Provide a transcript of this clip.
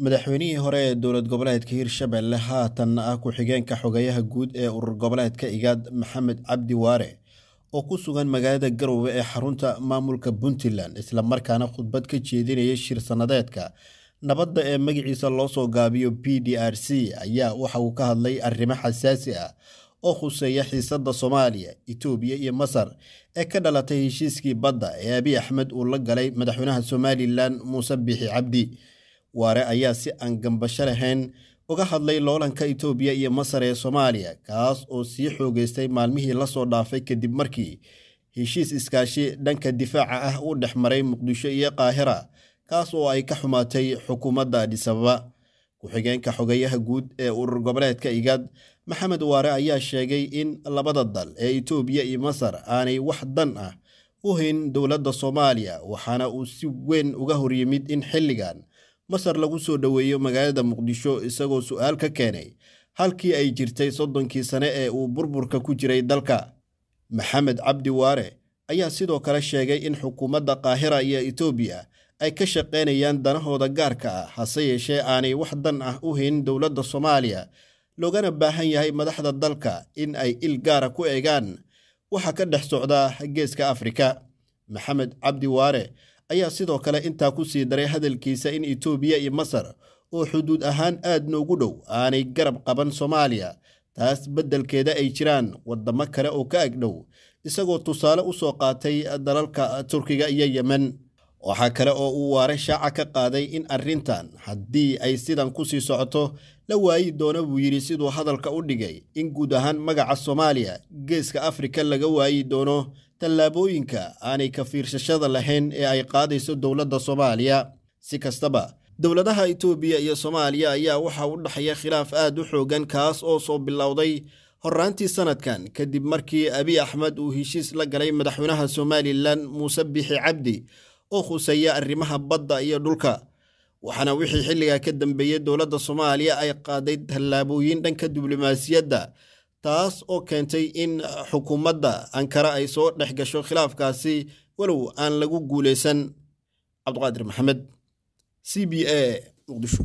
madaxweynihii hore ee dowlad goboleedka hirshabelle haatan ah ku-xigeenka xogeeyaha guud ee urur goboleedka igaad maxamed cabdi waare oo ku sugan magaalada garowe ee xarunta maamulka puntland markaana khudbad ka jeedinaya shir sannadeedka nabadda ee magiciisa loo soo gaabiyo b d r c ayaa waxa uu ka hadlay arrimo xasaasi ah oo khuseeya xiisadda soomaaliya itoobiya iyo masar ee ka dhalatay heshiiskii badda ee abiy axmed uu la galay madaxweynaha somalilan muuse biixi cabdi waare ayaa si aan gambasho lahayn uga hadlay loolanka itoobiya iyo masar ee soomaaliya kaas oo sii xoogaystay maalmihii lasoo dhaafay kadib markii heshiis iskaashi dhanka difaaca ah u dhex maray muqdisho iyo qaahira kaas oo ay ka xumaatay xukuumadda adhisababa ku-xigeenka xogeeyaha guud ee urur goboleedka igad maxamed waare ayaa sheegay in labada dal ee itoobiya iyo masar aanay wax dan ah u hayn dowladda soomaaliya waxaana uu si weyn uga horyimid in xilligan masar lagu soo dhoweeyo magaalada muqdisho isagoo su'aal ka keenay halkii ay jirtay soddonkii sane ee uu burburka ku jiray dalka maxamed cabdi waare ayaa sidoo kale sheegay in xukuumadda qaahira iyo etoobiya ay ka shaqaynayaan danahooda gaarka ah hase yeeshee aanay wax dan ah u hayn dowladda soomaaliya loogana baahan yahay madaxda dalka in ay il gaara ku eegaan waxa ka dhex socda geeska afrika maxamed cabdi waare ayaa sidoo kale intaa ku sii daray hadalkiisa in itoobiya iyo masar oo xuduud ahaan aad noogu dhow aanay garab qaban soomaaliya taas beddelkeeda ay jiraan waddamo kale oo ka agdhow isagoo tusaale u soo qaatay dalalka turkiga iyo yemen waxaa kale oo uu waare shaaca ka qaaday in arrintan haddii ay sidan ku sii socoto la waayi doono buu yidhi siduu hadalka u dhigay in guud ahaan magaca soomaaliya geeska afrika laga waayi doono tallaabooyinka aanay ka fiirshashada lahayn ee ay qaadayso dowladda soomaaliya si kastaba dowladaha itoobiya iyo soomaaliya ayaa waxaa u dhexeeya khilaaf aad u xoogan kaas oo soo bilowday horraantii sannadkan kadib markii abiy axmed uu heshiis la galay madaxweynaha somalilan muuse bixi cabdi oo khuseeya arrimaha badda iyo dhulka waxaana wixii xilligaa ka dambeeyey dowladda soomaaliya ay qaaday tallaabooyin dhanka diblomaasiyadda taas oo keentay in xukuumadda ankara ay soo dhex gasho khilaafkaasi walow aan lagu guulaysan cabdiqaadir maxamed c b a muqdisho